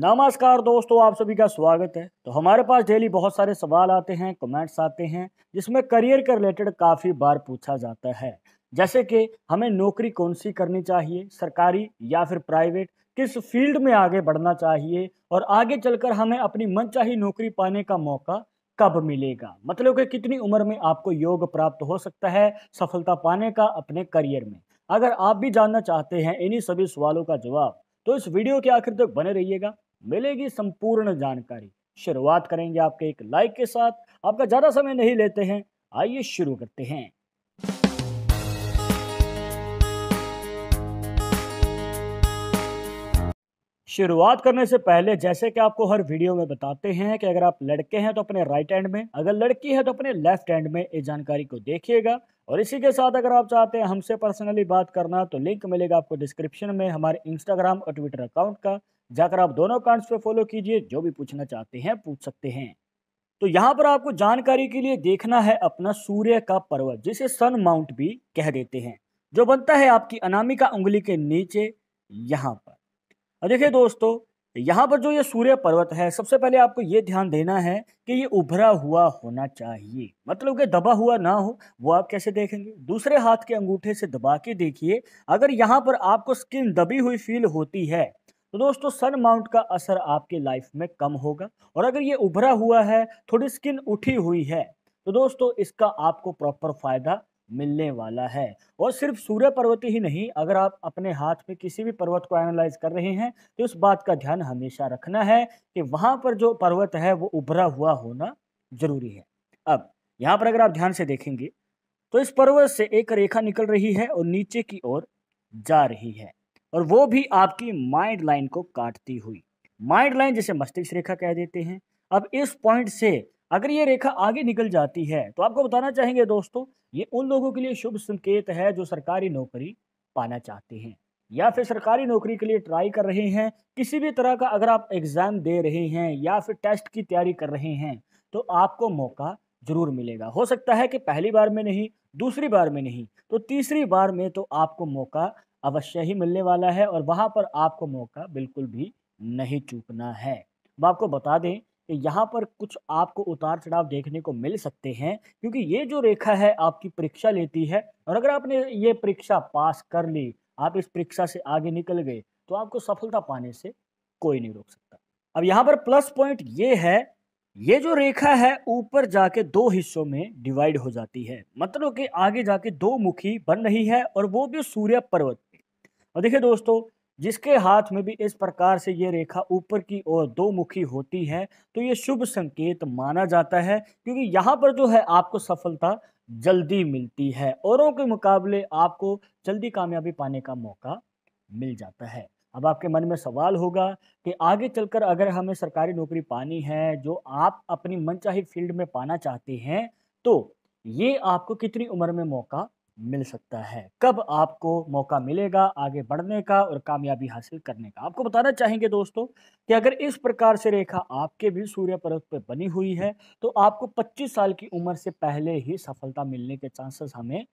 नमस्कार दोस्तों आप सभी का स्वागत है तो हमारे पास डेली बहुत सारे सवाल आते हैं कमेंट्स आते हैं जिसमें करियर के रिलेटेड काफ़ी बार पूछा जाता है जैसे कि हमें नौकरी कौन सी करनी चाहिए सरकारी या फिर प्राइवेट किस फील्ड में आगे बढ़ना चाहिए और आगे चलकर हमें अपनी मनचाही नौकरी पाने का मौका कब मिलेगा मतलब कि कितनी उम्र में आपको योग प्राप्त हो सकता है सफलता पाने का अपने करियर में अगर आप भी जानना चाहते हैं इन्हीं सभी सवालों का जवाब तो इस वीडियो के आखिर तक बने रहिएगा मिलेगी संपूर्ण जानकारी शुरुआत करेंगे आपके एक लाइक के साथ आपका ज़्यादा समय नहीं लेते हैं आइए शुरू करते हैं शुरुआत करने से पहले जैसे कि आपको हर वीडियो में बताते हैं कि अगर आप लड़के हैं तो अपने राइट हैंड में अगर लड़की है तो अपने लेफ्ट हैंड में इस जानकारी को देखिएगा और इसी के साथ अगर आप चाहते हैं हमसे पर्सनली बात करना तो लिंक मिलेगा आपको डिस्क्रिप्शन में हमारे इंस्टाग्राम और ट्विटर अकाउंट का जाकर आप दोनों अकाउंट्स पे फॉलो कीजिए जो भी पूछना चाहते हैं पूछ सकते हैं तो यहाँ पर आपको जानकारी के लिए देखना है अपना सूर्य का पर्वत जिसे सन माउंट भी कह देते हैं जो बनता है आपकी अनामिका उंगली के नीचे यहाँ पर देखिए दोस्तों यहाँ पर जो ये सूर्य पर्वत है सबसे पहले आपको ये ध्यान देना है कि ये उभरा हुआ होना चाहिए मतलब कि दबा हुआ ना हो वो आप कैसे देखेंगे दूसरे हाथ के अंगूठे से दबा के देखिए अगर यहाँ पर आपको स्किन दबी हुई फील होती है तो दोस्तों सन माउंट का असर आपके लाइफ में कम होगा और अगर ये उभरा हुआ है थोड़ी स्किन उठी हुई है तो दोस्तों इसका आपको प्रॉपर फायदा मिलने वाला है और सिर्फ सूर्य पर्वत ही नहीं अगर आप अपने हाथ में किसी भी पर्वत को एनालाइज कर रहे हैं तो इस बात का ध्यान हमेशा रखना है कि वहाँ पर जो पर्वत है वो उभरा हुआ होना जरूरी है अब यहाँ पर अगर आप ध्यान से देखेंगे तो इस पर्वत से एक रेखा निकल रही है और नीचे की ओर जा रही है और वो भी आपकी माइंड लाइन को काटती हुई माइंड लाइन जिसे मस्तिष्क रेखा कह देते हैं अब इस पॉइंट से अगर ये रेखा आगे निकल जाती है तो आपको बताना चाहेंगे दोस्तों ये उन लोगों के लिए शुभ संकेत है जो सरकारी नौकरी पाना चाहते हैं या फिर सरकारी नौकरी के लिए ट्राई कर रहे हैं किसी भी तरह का अगर आप एग्ज़ाम दे रहे हैं या फिर टेस्ट की तैयारी कर रहे हैं तो आपको मौका ज़रूर मिलेगा हो सकता है कि पहली बार में नहीं दूसरी बार में नहीं तो तीसरी बार में तो आपको मौका अवश्य ही मिलने वाला है और वहाँ पर आपको मौका बिल्कुल भी नहीं चूकना है अब आपको बता दें कि यहाँ पर कुछ आपको उतार चढ़ाव देखने को मिल सकते हैं क्योंकि ये जो रेखा है आपकी परीक्षा लेती है और अगर आपने ये परीक्षा पास कर ली आप इस परीक्षा से आगे निकल गए तो आपको सफलता पाने से कोई नहीं रोक सकता अब यहाँ पर प्लस पॉइंट ये है ये जो रेखा है ऊपर जाके दो हिस्सों में डिवाइड हो जाती है मतलब कि आगे जाके दो मुखी बन रही है और वो भी सूर्य पर्वत और देखिए दोस्तों जिसके हाथ में भी इस प्रकार से ये रेखा ऊपर की ओर दो मुखी होती है तो ये शुभ संकेत माना जाता है क्योंकि यहाँ पर जो है आपको सफलता जल्दी मिलती है औरों के मुकाबले आपको जल्दी कामयाबी पाने का मौका मिल जाता है अब आपके मन में सवाल होगा कि आगे चलकर अगर हमें सरकारी नौकरी पानी है जो आप अपनी मनचाही फील्ड में पाना चाहते हैं तो ये आपको कितनी उम्र में मौका मिल सकता है कब आपको मौका मिलेगा आगे बढ़ने का और कामयाबी हासिल करने का आपको बताना चाहेंगे दोस्तों कि अगर इस प्रकार से रेखा आपके भी सूर्य पर्वत पर बनी हुई है तो आपको 25 साल की उम्र से पहले ही सफलता मिलने के चांसेस हमें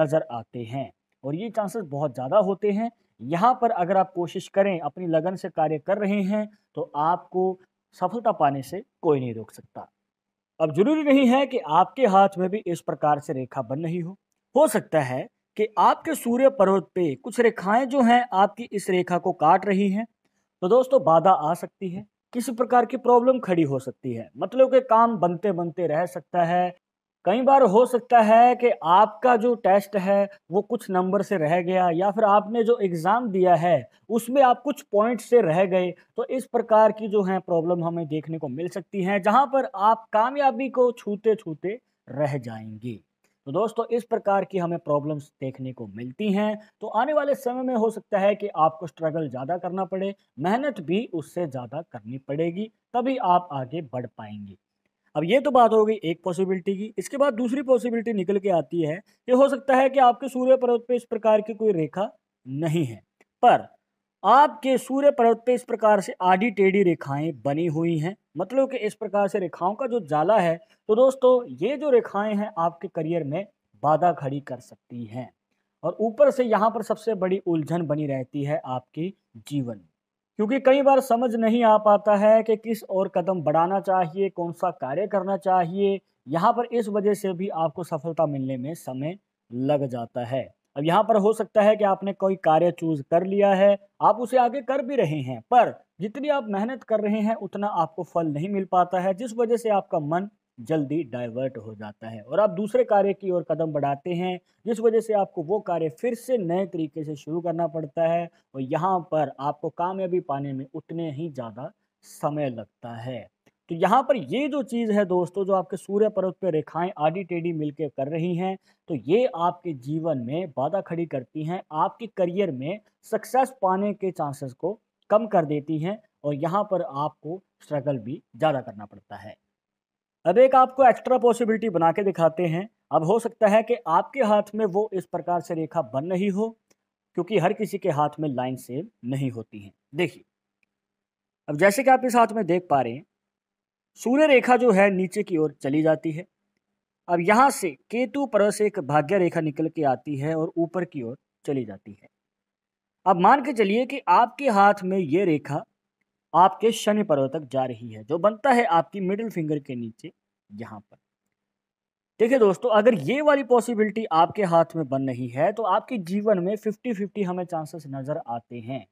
नज़र आते हैं और ये चांसेस बहुत ज़्यादा होते हैं यहाँ पर अगर आप कोशिश करें अपनी लगन से कार्य कर रहे हैं तो आपको सफलता पाने से कोई नहीं रोक सकता अब जरूरी नहीं है कि आपके हाथ में भी इस प्रकार से रेखा बन रही हो हो सकता है कि आपके सूर्य पर्वत पे कुछ रेखाएं जो हैं आपकी इस रेखा को काट रही हैं तो दोस्तों बाधा आ सकती है किसी प्रकार की प्रॉब्लम खड़ी हो सकती है मतलब के काम बनते बनते रह सकता है कई बार हो सकता है कि आपका जो टेस्ट है वो कुछ नंबर से रह गया या फिर आपने जो एग्ज़ाम दिया है उसमें आप कुछ पॉइंट से रह गए तो इस प्रकार की जो है प्रॉब्लम हमें देखने को मिल सकती है जहां पर आप कामयाबी को छूते छूते रह जाएंगे तो दोस्तों इस प्रकार की हमें प्रॉब्लम्स देखने को मिलती हैं तो आने वाले समय में हो सकता है कि आपको स्ट्रगल ज़्यादा करना पड़े मेहनत भी उससे ज़्यादा करनी पड़ेगी तभी आप आगे बढ़ पाएंगे अब ये तो बात हो गई एक पॉसिबिलिटी की इसके बाद दूसरी पॉसिबिलिटी निकल के आती है कि हो सकता है कि आपके सूर्य पर्वत पर इस प्रकार की कोई रेखा नहीं है पर आपके सूर्य पर्वत पे इस प्रकार से आधी टेढ़ी रेखाएं बनी हुई हैं मतलब कि इस प्रकार से रेखाओं का जो जाला है तो दोस्तों ये जो रेखाएं हैं आपके करियर में बाधा खड़ी कर सकती हैं और ऊपर से यहाँ पर सबसे बड़ी उलझन बनी रहती है आपके जीवन में क्योंकि कई बार समझ नहीं आ पाता है कि किस और कदम बढ़ाना चाहिए कौन सा कार्य करना चाहिए यहाँ पर इस वजह से भी आपको सफलता मिलने में समय लग जाता है अब यहाँ पर हो सकता है कि आपने कोई कार्य चूज कर लिया है आप उसे आगे कर भी रहे हैं पर जितनी आप मेहनत कर रहे हैं उतना आपको फल नहीं मिल पाता है जिस वजह से आपका मन जल्दी डाइवर्ट हो जाता है और आप दूसरे कार्य की ओर कदम बढ़ाते हैं जिस वजह से आपको वो कार्य फिर से नए तरीके से शुरू करना पड़ता है और यहाँ पर आपको कामयाबी पाने में उतने ही ज़्यादा समय लगता है तो यहाँ पर ये जो चीज़ है दोस्तों जो आपके सूर्य पर्वत पर रेखाएं आडी टेढ़ी मिलके कर रही हैं तो ये आपके जीवन में बाधा खड़ी करती हैं आपके करियर में सक्सेस पाने के चांसेस को कम कर देती हैं और यहाँ पर आपको स्ट्रगल भी ज़्यादा करना पड़ता है अब एक आपको एक्स्ट्रा पॉसिबिलिटी बना के दिखाते हैं अब हो सकता है कि आपके हाथ में वो इस प्रकार से रेखा बन रही हो क्योंकि हर किसी के हाथ में लाइन सेव नहीं होती हैं देखिए अब जैसे कि आप इस हाथ में देख पा रहे हैं सूर्य रेखा जो है नीचे की ओर चली जाती है अब यहाँ से केतु पर्व से एक भाग्य रेखा निकल के आती है और ऊपर की ओर चली जाती है अब मान के चलिए कि आपके हाथ में ये रेखा आपके शनि पर्व तक जा रही है जो बनता है आपकी मिडिल फिंगर के नीचे यहाँ पर देखिए दोस्तों अगर ये वाली पॉसिबिलिटी आपके हाथ में बन रही है तो आपके जीवन में फिफ्टी फिफ्टी हमें चांसेस नज़र आते हैं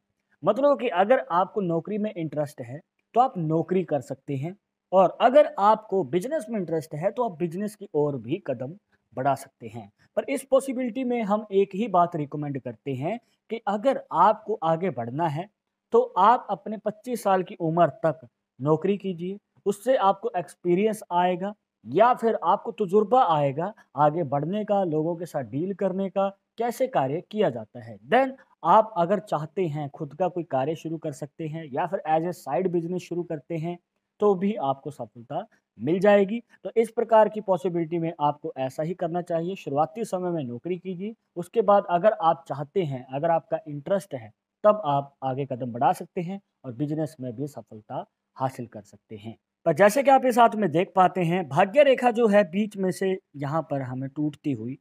मतलब कि अगर आपको नौकरी में इंटरेस्ट है तो आप नौकरी कर सकते हैं और अगर आपको बिजनेस में इंटरेस्ट है तो आप बिजनेस की ओर भी कदम बढ़ा सकते हैं पर इस पॉसिबिलिटी में हम एक ही बात रिकमेंड करते हैं कि अगर आपको आगे बढ़ना है तो आप अपने 25 साल की उम्र तक नौकरी कीजिए उससे आपको एक्सपीरियंस आएगा या फिर आपको तजुर्बा आएगा आगे बढ़ने का लोगों के साथ डील करने का कैसे कार्य किया जाता है देन आप अगर चाहते हैं खुद का कोई कार्य शुरू कर सकते हैं या फिर एज ए साइड बिजनेस शुरू करते हैं तो भी आपको सफलता मिल जाएगी तो इस प्रकार की पॉसिबिलिटी में आपको ऐसा ही करना चाहिए शुरुआती समय में नौकरी कीजिए उसके बाद अगर आप चाहते हैं अगर आपका इंटरेस्ट है तब आप आगे कदम बढ़ा सकते हैं और बिजनेस में भी सफलता हासिल कर सकते हैं पर जैसे कि आप इस हाथ में देख पाते हैं भाग्य रेखा जो है बीच में से यहाँ पर हमें टूटती हुई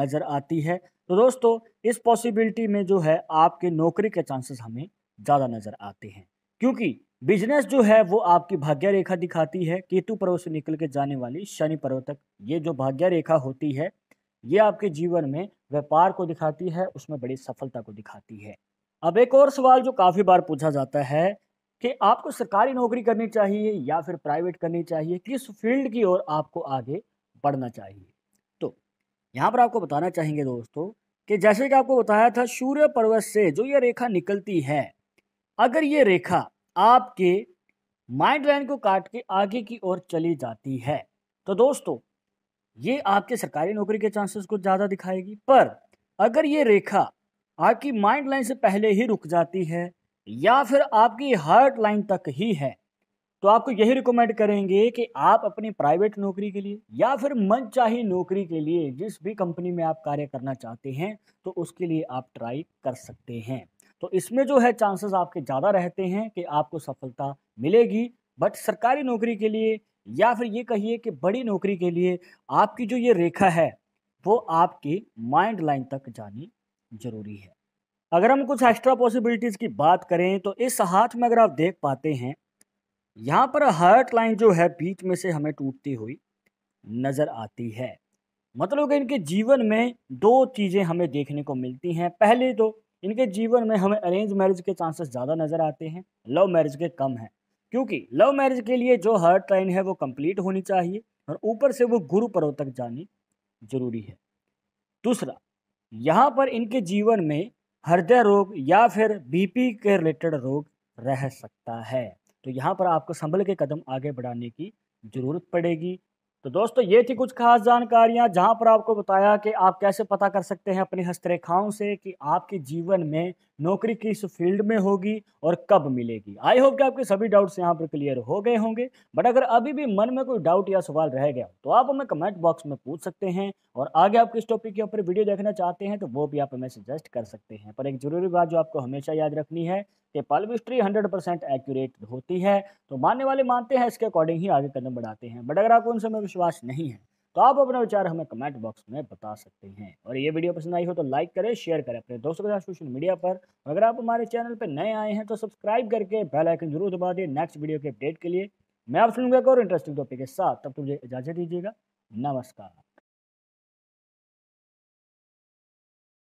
नज़र आती है तो दोस्तों इस पॉसिबिलिटी में जो है आपके नौकरी के चांसेस हमें ज़्यादा नज़र आते हैं क्योंकि बिजनेस जो है वो आपकी भाग्य रेखा दिखाती है केतु पर्वत से निकल के जाने वाली शनि पर्व तक ये जो भाग्य रेखा होती है ये आपके जीवन में व्यापार को दिखाती है उसमें बड़ी सफलता को दिखाती है अब एक और सवाल जो काफ़ी बार पूछा जाता है कि आपको सरकारी नौकरी करनी चाहिए या फिर प्राइवेट करनी चाहिए किस फील्ड की ओर आपको आगे बढ़ना चाहिए तो यहाँ पर आपको बताना चाहेंगे दोस्तों कि जैसे कि आपको बताया था सूर्य पर्वत से जो ये रेखा निकलती है अगर ये रेखा आपके माइंड लाइन को काट के आगे की ओर चली जाती है तो दोस्तों ये आपके सरकारी नौकरी के चांसेस को ज़्यादा दिखाएगी पर अगर ये रेखा आपकी माइंड लाइन से पहले ही रुक जाती है या फिर आपकी हार्ट लाइन तक ही है तो आपको यही रिकमेंड करेंगे कि आप अपनी प्राइवेट नौकरी के लिए या फिर मनचाही नौकरी के लिए जिस भी कंपनी में आप कार्य करना चाहते हैं तो उसके लिए आप ट्राई कर सकते हैं तो इसमें जो है चांसेस आपके ज़्यादा रहते हैं कि आपको सफलता मिलेगी बट सरकारी नौकरी के लिए या फिर ये कहिए कि बड़ी नौकरी के लिए आपकी जो ये रेखा है वो आपके माइंड लाइन तक जानी जरूरी है अगर हम कुछ एक्स्ट्रा पॉसिबिलिटीज़ की बात करें तो इस हाथ में अगर आप देख पाते हैं यहाँ पर हर्ट लाइन जो है बीच में से हमें टूटती हुई नज़र आती है मतलब कि इनके जीवन में दो चीज़ें हमें देखने को मिलती हैं पहले तो इनके जीवन में हमें अरेंज मैरिज के चांसेस ज़्यादा नज़र आते हैं लव मैरिज के कम हैं क्योंकि लव मैरिज के लिए जो हर्ट लाइन है वो कंप्लीट होनी चाहिए और ऊपर से वो गुरु पर्व तक जानी जरूरी है दूसरा यहाँ पर इनके जीवन में हृदय रोग या फिर बीपी के रिलेटेड रोग रह सकता है तो यहाँ पर आपको संभल के कदम आगे बढ़ाने की ज़रूरत पड़ेगी तो दोस्तों ये थी कुछ खास जानकारियां जहां पर आपको बताया कि आप कैसे पता कर सकते हैं अपनी हस्तरेखाओं से कि आपके जीवन में नौकरी किस फील्ड में होगी और कब मिलेगी आई होप कि आपके सभी डाउट्स यहाँ पर क्लियर हो गए होंगे बट अगर अभी भी मन में कोई डाउट या सवाल रह गया तो आप हमें कमेंट बॉक्स में पूछ सकते हैं और आगे आप किस टॉपिक के ऊपर वीडियो देखना चाहते हैं तो वो भी आप हमें सजेस्ट कर सकते हैं पर एक जरूरी बात जो आपको हमेशा याद रखनी है कि पालविस्ट्री हंड्रेड परसेंट एक्यूरेट होती है तो मानने वाले मानते हैं इसके अकॉर्डिंग ही आगे कदम बढ़ाते हैं बट अगर आपको उनसे में विश्वास नहीं है तो आप अपना विचार हमें कमेंट बॉक्स में बता सकते हैं और ये वीडियो पसंद आई हो तो लाइक करें शेयर करें अपने दोस्तों के साथ सोशल मीडिया पर अगर आप हमारे चैनल पर नए आए हैं तो सब्सक्राइब करके बेल आइकन जरूर दबा दें नेक्स्ट वीडियो के अपडेट के लिए मैं आपसे लूँगा एक और इंटरेस्टिंग टॉपिक के साथ तब मुझे इजाज़त दीजिएगा नमस्कार